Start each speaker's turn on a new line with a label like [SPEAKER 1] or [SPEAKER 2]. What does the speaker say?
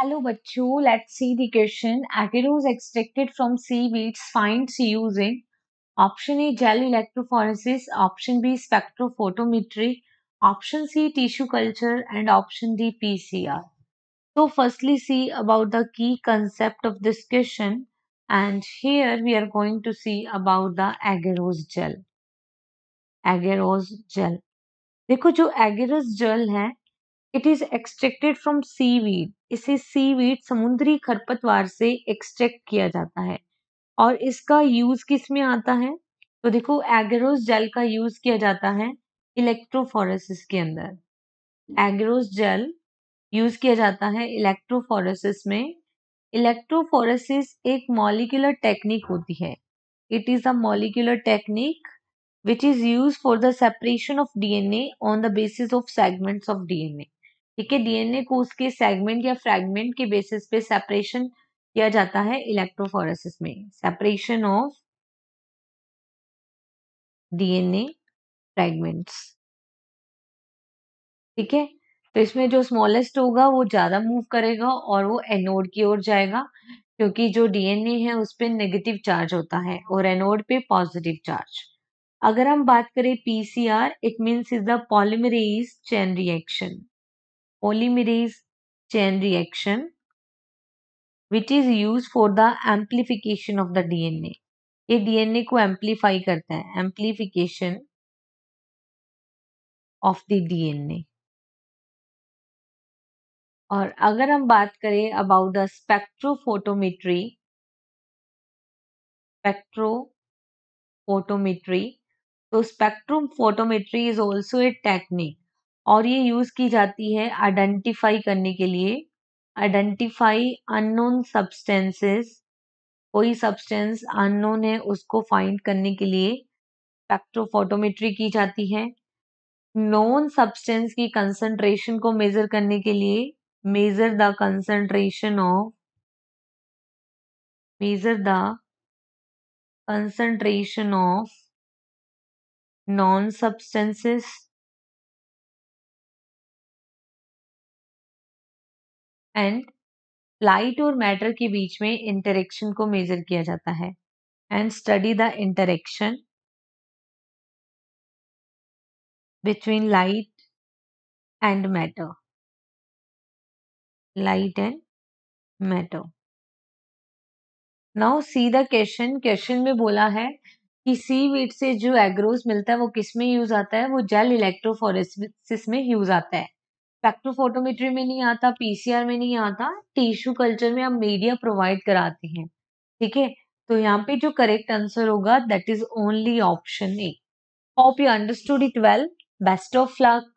[SPEAKER 1] Hello बच्चों let see the question agarose extracted from seaweeds find see using option A gel electrophoresis option B spectrophotometry option C tissue culture and option D PCR तो firstly see about the key concept of this question and here we are going to see about the agarose gel agarose gel देखो जो agarose gel है it is extracted from seaweed इसे seaweed समुद्री खरपतवार से extract किया जाता है और इसका यूज किस में आता है तो देखो एग्रोस जेल का यूज किया जाता है इलेक्ट्रोफोरेसिस के अंदर एग्रोस जेल यूज किया जाता है इलेक्ट्रोफोरेसिस में इलेक्ट्रोफोरेसिस एक मॉलिकुलर टेक्निक होती है it is a molecular technique which is use for the separation of DNA on the basis of segments of DNA ठीक है डीएनए को उसके सेगमेंट या फ्रैगमेंट के बेसिस पे सेपरेशन किया जाता है इलेक्ट्रोफोरेसिस में सेपरेशन ऑफ डीएनए
[SPEAKER 2] फ्रेगमेंट्स
[SPEAKER 1] ठीक है तो इसमें जो स्मॉलेस्ट होगा वो ज्यादा मूव करेगा और वो एनोड की ओर जाएगा क्योंकि जो डीएनए है उस पर नेगेटिव चार्ज होता है और एनोड पे पॉजिटिव चार्ज अगर हम बात करें PCR it means is the polymerase chain reaction polymerase chain reaction which is used for the amplification of the DNA. ये DNA को amplify करता है amplification
[SPEAKER 2] of the DNA. और अगर
[SPEAKER 1] हम बात करें अबाउट द स्पेक्ट्रोफोटोमेट्री स्पेक्ट्रोफोटोमेट्री तो spectrophotometry is also a technique और ये यूज़ की जाती है आइडेंटिफाई करने के लिए आइडेंटिफाई अननोन सब्सटेंसेस कोई सब्सटेंस अननोन है उसको फाइंड करने के लिए स्पेक्ट्रोफोटोमेट्री की जाती है नोन सब्सटेंस की कंसंट्रेशन को मेजर करने के लिए measure the concentration of measure the
[SPEAKER 2] concentration of known substances and light और मैटर के बीच में इंटरेक्शन को मेजर किया जाता है and study the interaction between light and matter
[SPEAKER 1] light and matter now see the question question में बोला है कि सी वीट से जो एग्रोस मिलता है वो किस में यूज आता है वो जेल इलेक्ट्रोफोरेसिस में यूज आता है स्पेक्ट्रोफोटोमेट्री में नहीं आता पीसीआर में नहीं आता टिश्यू कल्चर में हम मीडिया प्रोवाइड कराते हैं ठीक है तो यहाँ पे जो करेक्ट आंसर होगा that is only option A hope you understood it well
[SPEAKER 2] best of luck